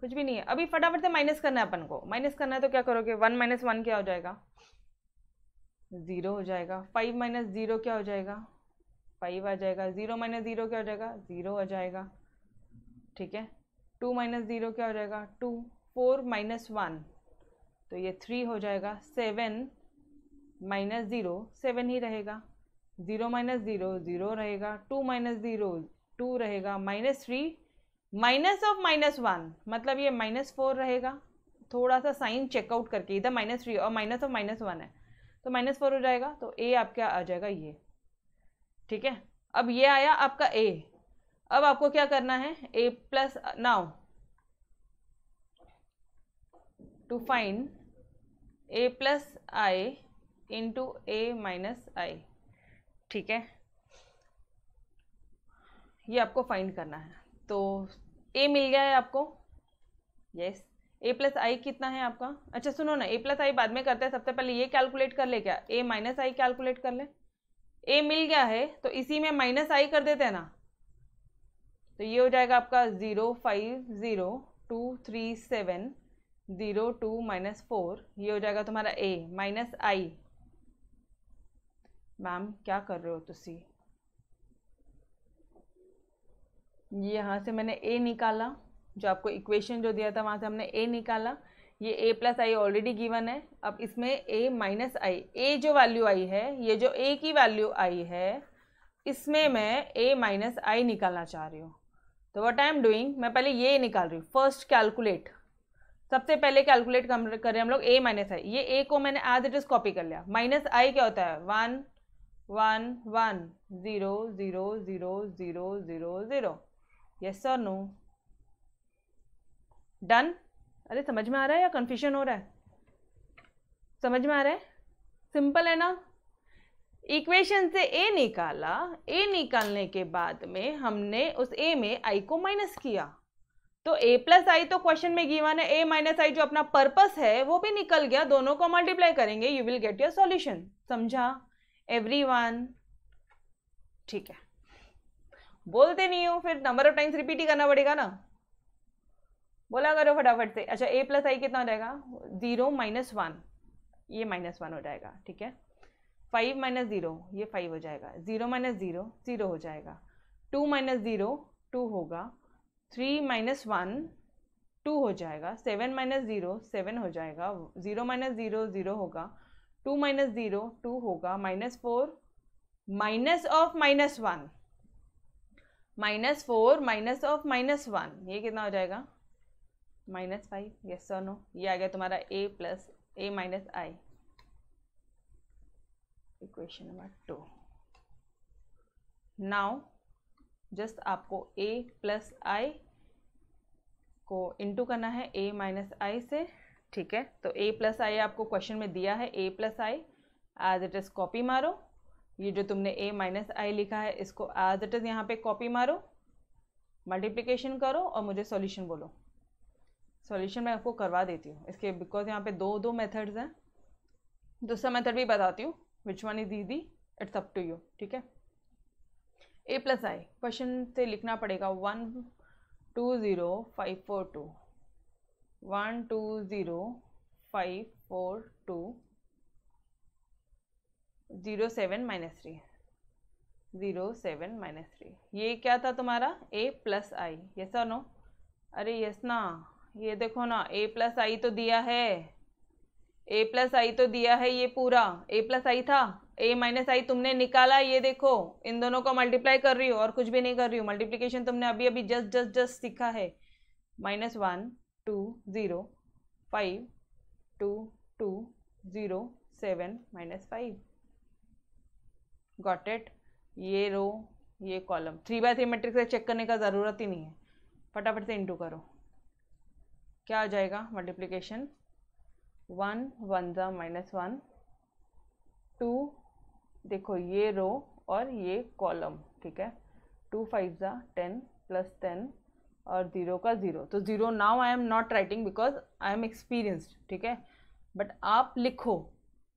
कुछ भी नहीं है अभी फटाफट से माइनस करना है अपन को माइनस करना है तो क्या करोगे वन माइनस वन क्या हो जाएगा ज़ीरो हो जाएगा फाइव माइनस ज़ीरो क्या हो जाएगा फाइव आ जाएगा ज़ीरो माइनस ज़ीरो क्या हो जाएगा ज़ीरो आ जाएगा ठीक है टू माइनस ज़ीरो क्या हो जाएगा टू फोर माइनस वन तो ये थ्री हो जाएगा सेवन माइनस ज़ीरो सेवन ही रहेगा ज़ीरो माइनस ज़ीरो ज़ीरो रहेगा टू माइनस ज़ीरो टू रहेगा minus three minus of minus one मतलब ये माइनस फोर रहेगा थोड़ा सा साइन चेकआउट करके इधर माइनस थ्री और माइनस ऑफ माइनस वन है तो माइनस फोर हो जाएगा तो ए आपका आ जाएगा ये ठीक है अब ये आया आपका ए अब आपको क्या करना है A plus now to find A plus I into A minus I ठीक है ये आपको फाइंड करना है तो ए मिल गया है आपको यस ए प्लस आई कितना है आपका अच्छा सुनो ना ए प्लस आई बाद में करते हैं सबसे पहले ये कैलकुलेट कर ले क्या ए माइनस आई कैलकुलेट कर ले ए मिल गया है तो इसी में माइनस आई कर देते हैं ना तो ये हो जाएगा आपका zero five zero two three seven zero two minus four ये हो जाएगा तुम्हारा ए माइनस आई मैम क्या कर रहे हो तुसी ये यहाँ से मैंने ए निकाला जो आपको इक्वेशन जो दिया था वहाँ से हमने ए निकाला ये A plus I already given है अब इसमें ए माइनस आई ए जो वैल्यू आई है ये जो ए की वैल्यू आई है इसमें मैं ए माइनस आई निकालना चाह रही हूँ तो वट आई एम डूइंग मैं पहले ये निकाल रही हूँ फर्स्ट कैलकुलेट सबसे पहले कैलकुलेट कर रहे हैं हम लोग ए माइनस आई ये ए को मैंने एज इट इज़ कॉपी कर लिया माइनस आई क्या होता है one one one zero zero zero zero zero zero yes और नो डन अरे समझ में आ रहा है या कन्फ्यूजन हो रहा है समझ में आ रहा है सिंपल है ना इक्वेशन से ए निकाला ए निकालने के बाद में हमने उस ए में आई को माइनस किया तो ए प्लस आई तो क्वेश्चन में गिवन है ए माइनस आई जो अपना पर्पस है वो भी निकल गया दोनों को मल्टीप्लाई करेंगे you will get your solution समझा एवरी ठीक है बोलते नहीं हो फिर नंबर ऑफ टाइम्स रिपीट ही करना पड़ेगा ना बोला करो फटाफट से अच्छा ए प्लस आई कितना हो जाएगा जीरो माइनस वन ये माइनस वन हो जाएगा ठीक है फाइव माइनस ज़ीरो ये फाइव हो जाएगा ज़ीरो माइनस ज़ीरो ज़ीरो हो जाएगा टू माइनस ज़ीरो टू होगा थ्री माइनस वन टू हो जाएगा सेवन माइनस ज़ीरो सेवन हो जाएगा ज़ीरो माइनस ज़ीरो ज़ीरो होगा टू माइनस ज़ीरो टू होगा minus four minus of minus one minus four minus of minus one ये कितना हो जाएगा minus five yes sir no ये आ गया तुम्हारा A plus A minus I equation number two now just आपको a प्लस आई को इंटू करना है a माइनस आई से ठीक है तो a प्लस आई आपको क्वेश्चन में दिया है a plus I as it is copy मारो ये जो तुमने a माइनस आई लिखा है इसको एज इट इज़ यहाँ पे कॉपी मारो मल्टीप्लीकेशन करो और मुझे सॉल्यूशन बोलो सॉल्यूशन मैं आपको करवा देती हूँ इसके बिकॉज यहाँ पे दो दो मेथड्स हैं दूसरा मेथड भी बताती हूँ which one is easy it's up to you ठीक है ए प्लस आई क्वेश्चन से लिखना पड़ेगा one two zero five four two one two zero five four two zero seven minus three zero seven minus three ये क्या था तुम्हारा A plus I yes और नो अरे यस ना ये देखो ना ए प्लस आई तो दिया है ए प्लस आई तो दिया है ये पूरा ए प्लस आई था ए माइनस आई तुमने निकाला ये देखो इन दोनों को मल्टीप्लाई कर रही हो और कुछ भी नहीं कर रही हो मल्टीप्लीकेशन तुमने अभी अभी जस्ट जस्ट जस्ट सीखा है minus one two zero five two two zero seven minus five got it ये रो ये column three by three matrix से चेक करने का ज़रूरत ही नहीं है फटाफट से इंटू करो क्या आ जाएगा मल्टीप्लीकेशन वन वन ज़ा माइनस वन टू देखो ये रो और ये कॉलम ठीक है टू फाइव ज़ा टेन प्लस टेन और ज़ीरो का ज़ीरो तो zero now I am not writing because I am experienced ठीक है बट आप लिखो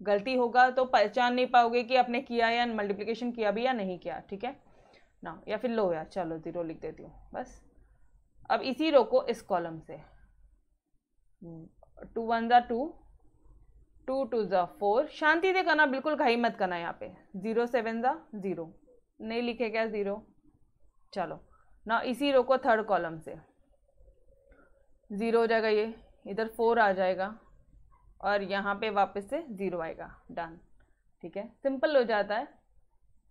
गलती होगा तो पहचान नहीं पाओगे कि आपने किया या मल्टीप्लिकेशन किया भी या नहीं किया ठीक है ना या फिर लो यार चलो ज़ीरो लिख देती हूँ बस अब इसी रो को इस कॉलम से टू वन ज़ा टू टू टू ज़ा फोर शांति से करना बिल्कुल घाई मत करना यहाँ पे ज़ीरो सेवन ज़ा ज़ीरो नहीं लिखे क्या ज़ीरो चलो ना इसी रो को थर्ड कॉलम से ज़ीरो हो जाएगा ये इधर फोर आ जाएगा और यहाँ पे वापस से ज़ीरो आएगा डन ठीक है सिंपल हो जाता है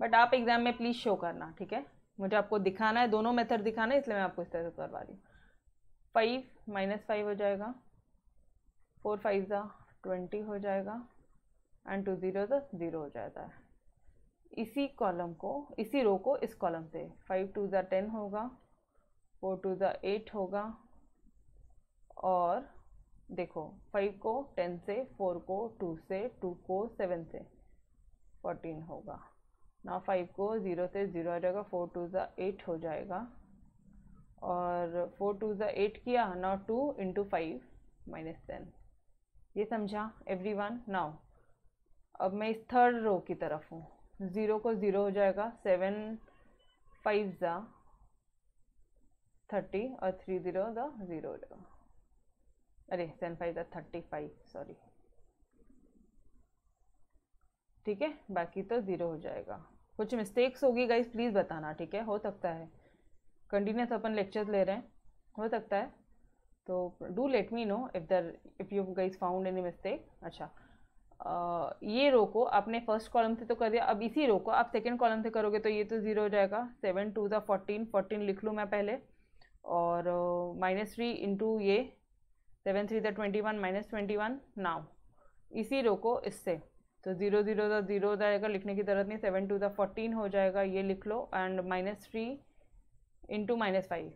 बट आप एग्ज़ाम में प्लीज़ शो करना ठीक है मुझे आपको दिखाना है दोनों मेथड दिखाना है इसलिए मैं आपको इस तरह से करवा रही हूँ फाइव माइनस फाइव हो जाएगा फोर फाइव ज़ा ट्वेंटी हो जाएगा एंड टू ज़ीरो ज़ीरो हो जाता है इसी कॉलम को इसी रो को इस कॉलम से फाइव टू ज़ा टेन होगा फोर टू ज़ा एट होगा और देखो फाइव को टेन से फोर को टू से टू को सेवन से फोर्टीन होगा ना फाइव को ज़ीरो से ज़ीरो आ जाएगा फोर टू ज़ा एट हो जाएगा और फोर टू ज़ा एट किया ना two into five minus ten ये समझा एवरी वन नाउ अब मैं इस थर्ड रो की तरफ हूँ ज़ीरो को ज़ीरो हो जाएगा सेवन फाइव ज़ा थर्टी और थ्री ज़ीरो द ज़ीरो हो जाएगा अरे सेवन फाइव ज़ा थर्टी फाइव सॉरी ठीक है बाकी तो ज़ीरो हो जाएगा कुछ मिस्टेक्स होगी गाइज प्लीज़ बताना ठीक है हो सकता है कंटिन्यूस अपन लेक्चर ले रहे हैं हो सकता है तो do let me know if there if you guys found any mistake अच्छा आ, ये रो को आपने फर्स्ट कॉलम से तो कर दिया अब इसी रो को आप सेकेंड कॉलम से करोगे तो ये तो ज़ीरो हो जाएगा सेवन टू ज़ा फोर्टीन फोर्टीन लिख लूँ मैं पहले और माइनस थ्री इंटू ये सेवन थ्री ज़ा twenty one minus twenty one now इसी रो को इससे तो ज़ीरो ज़ीरो ज़ा ज़ीरो हो जाएगा लिखने की ज़रूरत नहीं सेवन टू ज़ा फोर्टीन हो जाएगा ये लिख लो and minus three into minus five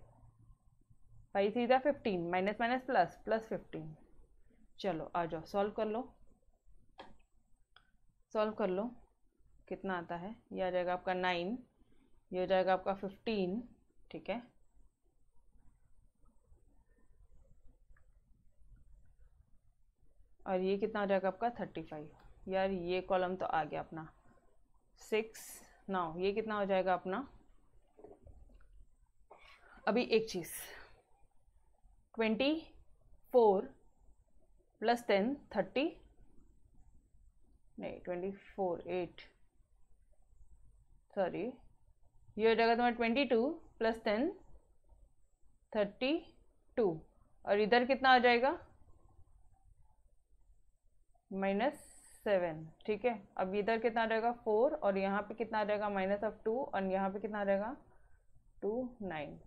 five three था fifteen minus minus plus plus fifteen चलो आ जाओ सॉल्व कर लो सॉल्व कर लो कितना आता है ये आ जाएगा आपका नाइन ये हो जाएगा आपका फिफ्टीन ठीक है और ये कितना हो जाएगा आपका थर्टी फाइव यार ये कॉलम तो आ गया अपना सिक्स नाउ ये कितना हो जाएगा अपना अभी एक चीज़ twenty four plus ten thirty नहीं ट्वेंटी फोर एट सॉरी ये हो जाएगा तुम्हारा twenty two plus ten thirty two और इधर कितना आ जाएगा माइनस सेवन ठीक है अब इधर कितना आ जाएगा फोर और यहाँ पे कितना आ जाएगा माइनस ऑफ टू और यहाँ पे कितना आ जाएगा टू नाइन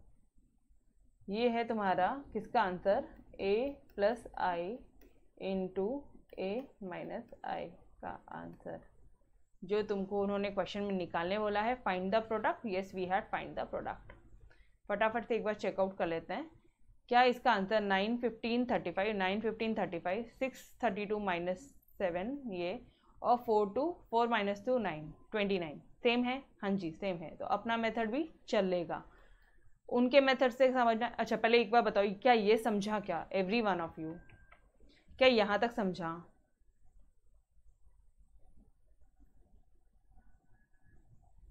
ये है तुम्हारा किसका answer A plus I into A minus I का आंसर जो तुमको उन्होंने क्वेश्चन में निकालने बोला है find the product yes we had find the product फटाफट से एक बार चेकआउट कर लेते हैं क्या इसका answer nine fifteen thirty five nine fifteen thirty five six thirty two minus seven ये और four two four minus two nine twenty nine same है हाँ जी सेम है तो अपना मेथड भी चलेगा उनके मेथड से समझना अच्छा पहले एक बार बताओ क्या ये समझा क्या एवरी वन ऑफ यू क्या यहाँ तक समझा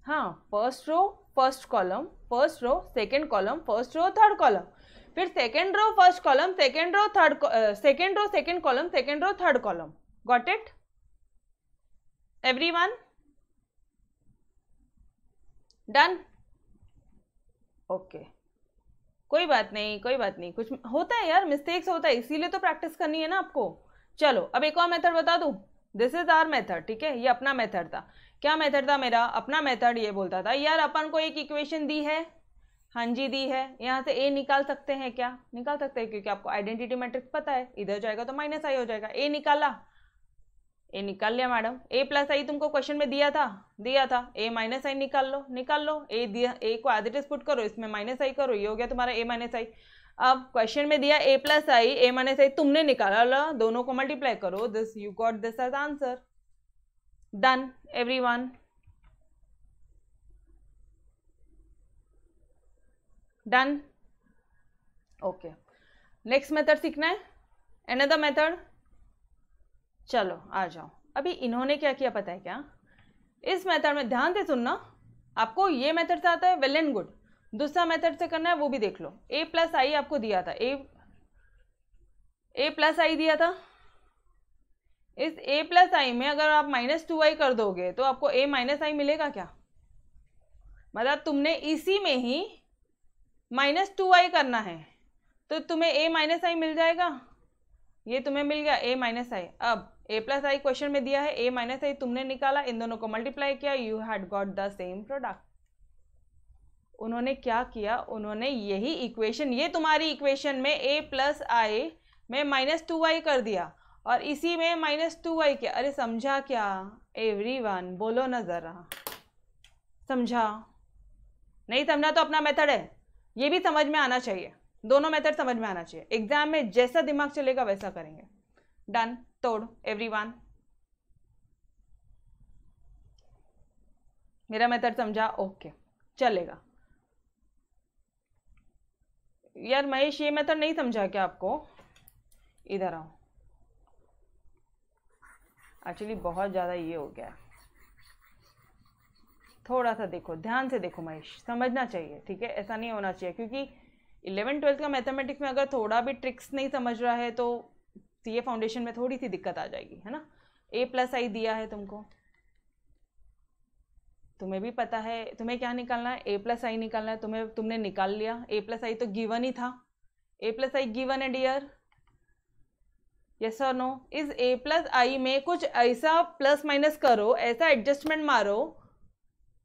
हाँ first row first column first row second column first row third column फिर second row first column second row third second row second column second row third column got it every one done okay कोई बात नहीं कोई बात नहीं कुछ होता है यार मिस्टेक्स होता है इसीलिए तो प्रैक्टिस करनी है ना आपको चलो अब एक और मेथड बता दूँ दिस इज आर मेथड ठीक है ये अपना मेथड था क्या मेथड था मेरा अपना मेथड ये बोलता था यार अपन को एक इक्वेशन दी है हाँ जी दी है यहाँ से ए निकाल सकते हैं क्या निकाल सकते हैं क्योंकि आपको आइडेंटिटी मैट्रिक्स पता है इधर जाएगा तो माइनस आई हो जाएगा ए निकाला ए निकाल लिया मैडम ए प्लस आई तुमको क्वेश्चन में दिया था दिया था ए माइनस आई निकाल लो निकाल लो ए दिया ए को एज पुट करो इसमें माइनस आई करो ये हो गया तुम्हारा ए माइनस आई अब क्वेश्चन में दिया ए प्लस आई ए माइनस आई तुमने निकाला लो दोनों को मल्टीप्लाई करो this you got this as answer done every one done okay next method सीखना है एनदर मेथड चलो आ जाओ अभी इन्होंने क्या किया पता है क्या इस मेथड में ध्यान से सुनना आपको ये मेथड से आता है वेल एंड गुड दूसरा मेथड से करना है वो भी देख लो ए प्लस आई आपको दिया था ए ए प्लस आई दिया था इस ए प्लस आई में अगर आप माइनस टू आई कर दोगे तो आपको ए माइनस आई मिलेगा क्या मतलब तुमने इसी में ही माइनस टू आई करना है तो तुम्हें ए माइनस आई मिल जाएगा ये तुम्हें मिल गया ए माइनस आई अब ए प्लस आई क्वेश्चन में दिया है ए माइनस आई तुमने निकाला इन दोनों को मल्टीप्लाई किया you had got the same product उन्होंने क्या किया उन्होंने यही इक्वेशन ये तुम्हारी इक्वेशन में ए प्लस आई में माइनस टू वाई कर दिया और इसी में माइनस टू वाई किया अरे समझा क्या एवरी वन बोलो ना ज़रा समझा नहीं समझा तो अपना मेथड है ये भी समझ में आना चाहिए दोनों मेथड समझ में आना चाहिए एग्जाम में जैसा दिमाग चलेगा वैसा करेंगे डन तोड़ एवरीवन मेरा मेथड समझा ओके चलेगा यार महेश ये मेथड नहीं समझा क्या आपको इधर आओ एक्चुअली बहुत ज़्यादा ये हो गया थोड़ा सा देखो ध्यान से देखो महेश समझना चाहिए ठीक है ऐसा नहीं होना चाहिए क्योंकि इलेवन ट्वेल्थ का मैथमेटिक्स में अगर थोड़ा भी ट्रिक्स नहीं समझ रहा है तो सी ए फाउंडेशन में थोड़ी सी दिक्कत आ जाएगी है ना ए प्लस आई दिया है तुमको तुम्हें भी पता है तुम्हें क्या निकालना है ए प्लस आई निकालना है तुम्हें तुमने निकाल लिया ए प्लस आई तो गिवन ही था ए प्लस आई गिवन है डियर यस और नो इस ए प्लस आई में कुछ ऐसा प्लस माइनस करो ऐसा एडजस्टमेंट मारो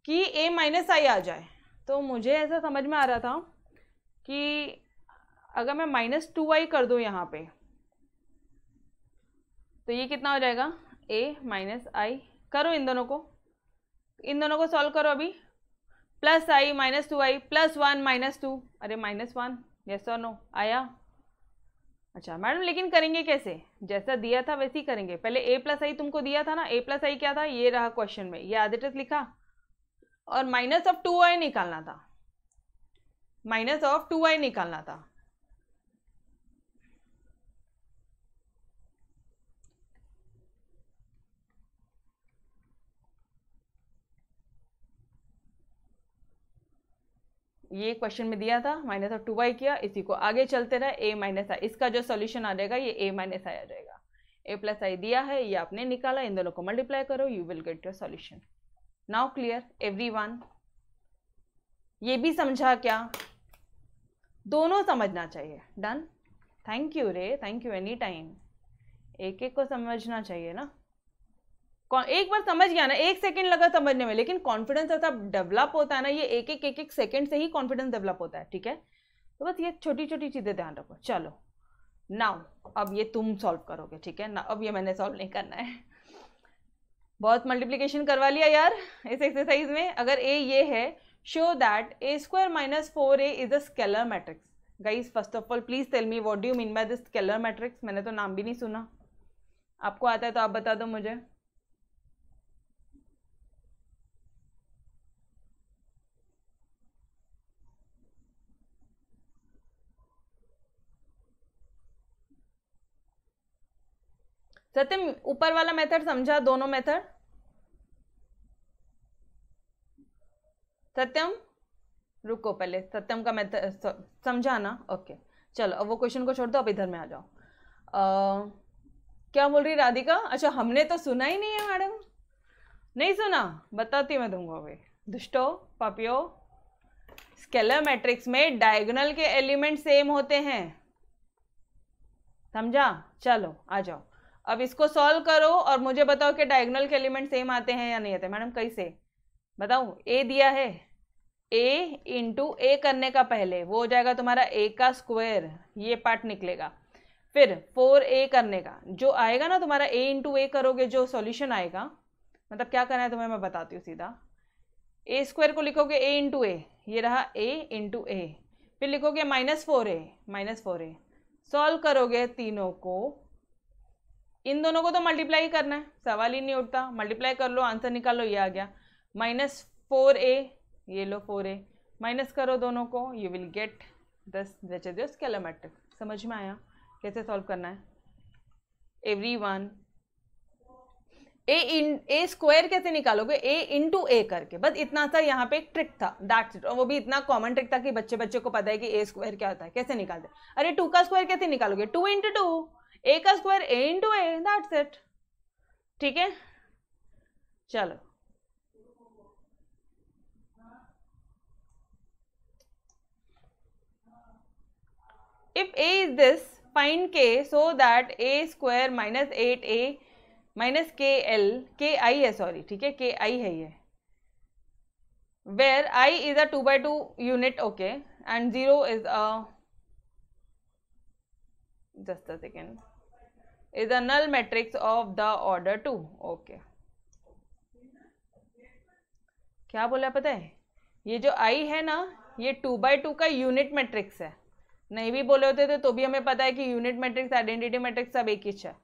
कि ए माइनस आई आ जाए तो मुझे ऐसा समझ में आ रहा था कि अगर मैं माइनस टू आई कर दूँ यहाँ पे तो ये कितना हो जाएगा ए माइनस आई करो इन दोनों को इन दोनों को सॉल्व करो अभी plus I minus two I plus one minus two अरे माइनस वन यस और नो आया अच्छा मैडम लेकिन करेंगे कैसे जैसा दिया था वैसे ही करेंगे पहले ए प्लस आई तुमको दिया था ना ए प्लस आई क्या था ये रहा क्वेश्चन में ये टेस्ट लिखा और माइनस ऑफ टू आई निकालना था माइनस ऑफ टू आई निकालना था ये क्वेश्चन में दिया था माइनस ऑफ टू वाई किया इसी को आगे चलते रहे ए माइनस आई इसका जो सोल्यूशन आ जाएगा ये ए माइनस आई आ जाएगा ए प्लस आई दिया है ये आपने निकाला इन दोनों को मल्टीप्लाई करो you will get your solution now clear every one ये भी समझा क्या दोनों समझना चाहिए डन थैंक यू रे थैंक यू एनी टाइम एक एक को समझना चाहिए ना एक बार समझ गया ना एक सेकंड लगा समझने में लेकिन कॉन्फिडेंस ऐसा डेवलप होता है ना ये एक एक एक एक सेकंड से ही कॉन्फिडेंस डेवलप होता है ठीक है तो बस ये छोटी छोटी चीज़ें ध्यान रखो चलो नाउ अब ये तुम सॉल्व करोगे ठीक है ना अब ये मैंने सॉल्व नहीं करना है बहुत मल्टीप्लीकेशन करवा लिया यार इस एक्सरसाइज में अगर ए ये है show that A square minus four A is a scalar matrix guys first of all please tell me what do mean by this scalar matrix मैंने तो नाम भी नहीं सुना आपको आता है तो आप बता दो मुझे सत्यम ऊपर वाला मेथड समझा दोनों मेथड सत्यम रुको पहले सत्यम का मेथड समझा ना ओके चलो अब वो क्वेश्चन को छोड़ दो अब इधर में आ जाओ आ, क्या बोल रही राधिका अच्छा हमने तो सुना ही नहीं है मैडम नहीं सुना बताती मैं दूंगा अभी दुष्टो पापियो स्केलर मैट्रिक्स में डायगोनल के एलिमेंट सेम होते हैं समझा चलो आ जाओ अब इसको सॉल्व करो और मुझे बताओ कि डायगोनल के एलिमेंट सेम आते हैं या नहीं आते मैडम कैसे बताओ ए दिया है ए इंटू ए करने का पहले वो हो जाएगा तुम्हारा ए का स्क्वायर ये पार्ट निकलेगा फिर फोर ए करने का जो आएगा ना तुम्हारा ए इंटू ए करोगे जो सॉल्यूशन आएगा मतलब क्या करना है तुम्हें मैं बताती हूँ सीधा ए स्क्वायर को लिखोगे ए इंटू ए ये रहा ए इंटू ए फिर लिखोगे minus four A minus four A solve करोगे तीनों को इन दोनों को तो मल्टीप्लाई करना है सवाल ही नहीं उठता मल्टीप्लाई कर लो आंसर निकाल लो ये आ गया माइनस फोर ए ये लो फोर ए माइनस करो दोनों को यू विल गेट दस जचे दियो स्केलर समझ में आया कैसे सॉल्व करना है every one A in A square कैसे निकालोगे ए इंटू ए करके बस इतना सा यहाँ पे एक ट्रिक था दैट्स इट और वो भी इतना कॉमन ट्रिक था कि बच्चे बच्चों को पता है कि ए स्क्वायर क्या होता है कैसे निकालते अरे टू का स्क्वायर कैसे निकालोगे टू इंटू टू ए का square A into A that set ठीक है चलो if A is this find K so that A square minus eight A minus K L K I है सॉरी ठीक है के आई है ये where I is a two by two unit okay and zero is a just a second is a null matrix of the order two okay क्या बोला पता है ये जो आई है ना ये टू बाई टू का यूनिट मैट्रिक्स है नहीं भी बोले होते थे तो भी हमें पता है कि यूनिट मैट्रिक्स आइडेंटिटी मैट्रिक्स सब एक ही है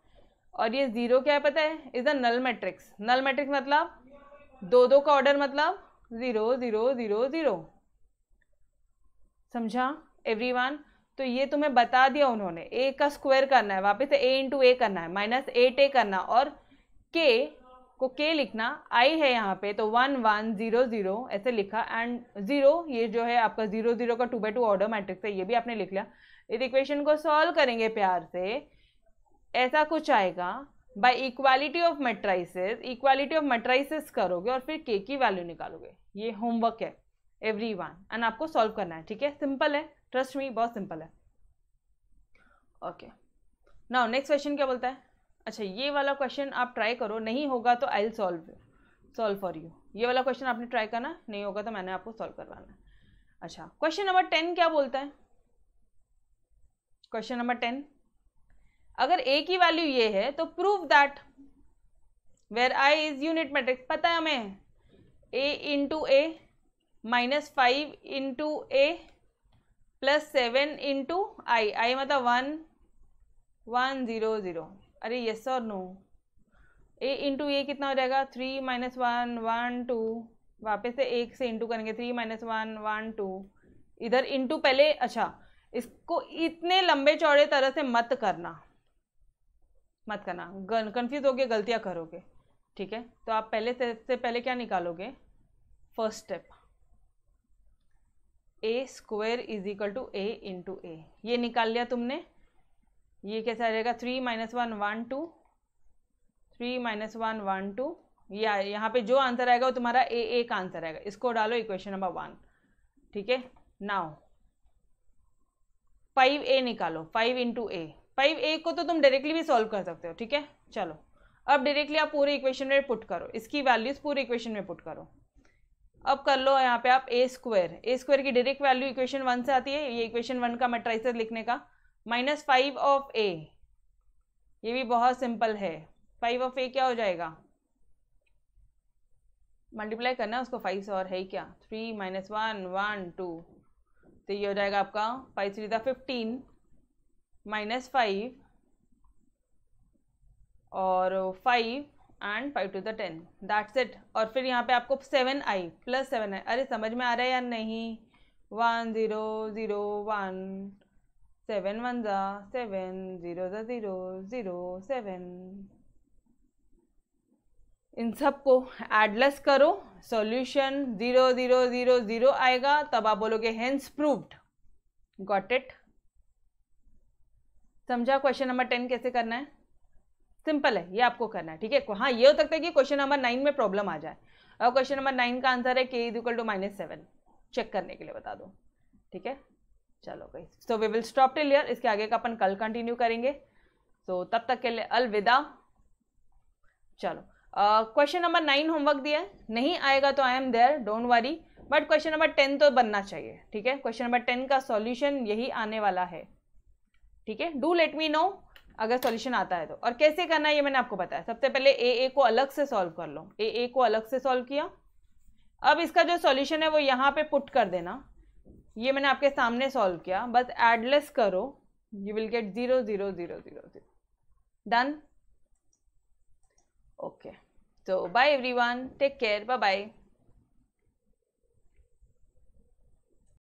और ये जीरो क्या है पता है is a null matrix null matrix मतलब दो दो का ऑर्डर मतलब जीरो जीरो जीरो जीरो समझा एवरीवन तो ये तुम्हें बता दिया उन्होंने ए का स्क्वायर करना है वापस से ए इंटू ए करना है माइनस एट ए करना और के को के लिखना आई है यहाँ पे तो वन वन जीरो जीरो ऐसे लिखा एंड जीरो ये जो है आपका जीरो जीरो का two by two order matrix है ये भी आपने लिख लिया इस इक्वेशन को सॉल्व करेंगे प्यार से ऐसा कुछ आएगा by equality of matrices equality of matrices करोगे और फिर के की वैल्यू निकालोगे ये होमवर्क है एवरी वन एंड आपको सॉल्व करना है ठीक है सिंपल है ट्रस्ट मी बहुत सिंपल है ओके नाउ नेक्स्ट क्वेश्चन क्या बोलता है अच्छा ये वाला क्वेश्चन आप ट्राई करो नहीं होगा तो I will solve solve for you ये वाला क्वेश्चन आपने ट्राई करना नहीं होगा तो मैंने आपको सॉल्व करवाना है अच्छा क्वेश्चन नंबर टेन क्या बोलता है क्वेश्चन नंबर टेन अगर ए की वैल्यू ये है तो prove that where I is unit matrix पता है हमें A into A minus five into A plus seven into I I मतलब वन वन ज़ीरो ज़ीरो अरे यस और नो ए इंटू ए कितना हो जाएगा three minus one one two वापस से एक से इंटू करेंगे three minus one one two इधर इंटू पहले अच्छा इसको इतने लंबे चौड़े तरह से मत करना मत करना कन्फ्यूज होगे गलतियाँ करोगे ठीक है तो आप पहले से, से पहले क्या निकालोगे first step A square is equal to A into A ये निकाल लिया तुमने ये कैसा रहेगा three minus one one two three minus one one two या यहाँ पे जो आंसर आएगा वो तुम्हारा ए ए का आंसर आएगा इसको डालो इक्वेशन नंबर वन ठीक है नाउ फाइव ए निकालो five into A five A को तो तुम डायरेक्टली भी सॉल्व कर सकते हो ठीक है चलो अब डायरेक्टली आप पूरे इक्वेशन में पुट करो इसकी वैल्यूज पूरे इक्वेशन में पुट करो अब कर लो यहाँ पे आप ए स्क्वायर ए स्क्वायर की डायरेक्ट वैल्यू इक्वेशन वन से आती है ये इक्वेशन वन का मैट्राइस लिखने का माइनस फाइव ऑफ ए ये भी बहुत सिंपल है फाइव ऑफ ए क्या हो जाएगा मल्टीप्लाई करना उसको फाइव से और है ही क्या three minus one one two तो ये हो जाएगा आपका फाइव थ्री था फिफ्टीन माइनस फाइव और five and five to the ten that's it और फिर यहाँ पे आपको seven I plus seven I अरे समझ में आ रहा है या नहीं one zero zero one seven one ज़ा सेवन ज़ीरो ज़ा ज़ीरो ज़ीरो सेवन इन सब को एडलेस करो solution zero zero zero zero आएगा तब आप बोलोगे हेंस प्रूव्ड गॉट इट समझा क्वेश्चन नंबर टेन कैसे करना है सिंपल है ये आपको करना है ठीक है हाँ ये हो सकता है कि क्वेश्चन नंबर नाइन में प्रॉब्लम आ जाए और क्वेश्चन नंबर नाइन का आंसर है K is equal to minus seven check करने के लिए बता दो ठीक है चलो गई so we will stop till here इसके आगे का अपन कल कंटिन्यू करेंगे सो so, तब तक के लिए अलविदा चलो क्वेश्चन नंबर नाइन होमवर्क दिया नहीं आएगा तो I am there don't worry but question number ten तो बनना चाहिए ठीक है क्वेश्चन नंबर टेन का सॉल्यूशन यही आने वाला है ठीक है डू लेट मी नो अगर सॉल्यूशन आता है तो और कैसे करना है ये मैंने आपको बताया सबसे पहले ए ए को अलग से सॉल्व कर लो ए ए को अलग से सॉल्व किया अब इसका जो सॉल्यूशन है वो यहाँ पे पुट कर देना ये मैंने आपके सामने सॉल्व किया बस एडलेस करो you will get zero zero zero zero zero done okay तो bye one take care bye bye